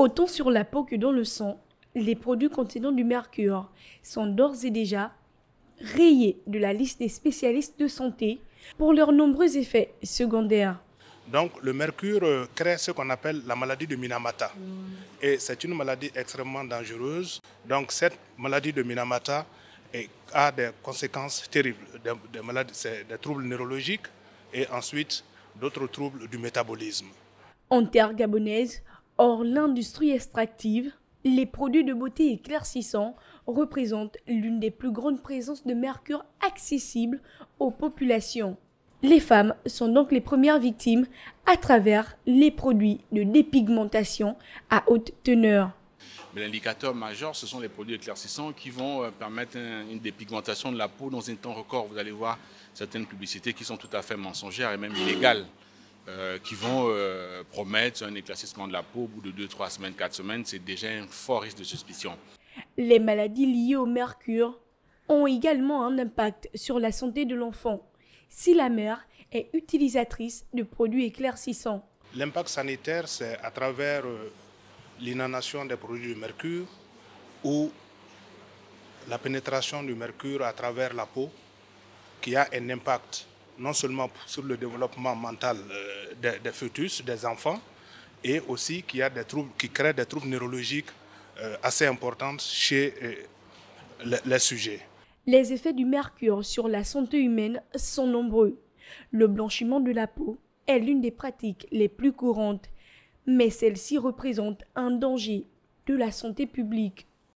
Autant sur la peau que dans le sang, les produits contenant du mercure sont d'ores et déjà rayés de la liste des spécialistes de santé pour leurs nombreux effets secondaires. Donc le mercure euh, crée ce qu'on appelle la maladie de Minamata. Mm. Et c'est une maladie extrêmement dangereuse. Donc cette maladie de Minamata a des conséquences terribles, des, des troubles neurologiques et ensuite d'autres troubles du métabolisme. En terre gabonaise, Or, l'industrie extractive, les produits de beauté éclaircissants représentent l'une des plus grandes présences de mercure accessibles aux populations. Les femmes sont donc les premières victimes à travers les produits de dépigmentation à haute teneur. l'indicateur majeur, ce sont les produits éclaircissants qui vont euh, permettre une dépigmentation de la peau dans un temps record. Vous allez voir certaines publicités qui sont tout à fait mensongères et même illégales. Euh, qui vont euh, promettre un éclaircissement de la peau au bout de 2, 3 semaines, 4 semaines, c'est déjà un fort risque de suspicion. Les maladies liées au mercure ont également un impact sur la santé de l'enfant si la mère est utilisatrice de produits éclaircissants. L'impact sanitaire, c'est à travers euh, l'inhalation des produits de mercure ou la pénétration du mercure à travers la peau qui a un impact non seulement sur le développement mental euh, des, des, fœtus, des enfants, et aussi qu'il a des troubles, qui créent des troubles neurologiques euh, assez importants chez euh, les sujets. Les effets du mercure sur la santé humaine sont nombreux. Le blanchiment de la peau est l'une des pratiques les plus courantes, mais celle-ci représente un danger de la santé publique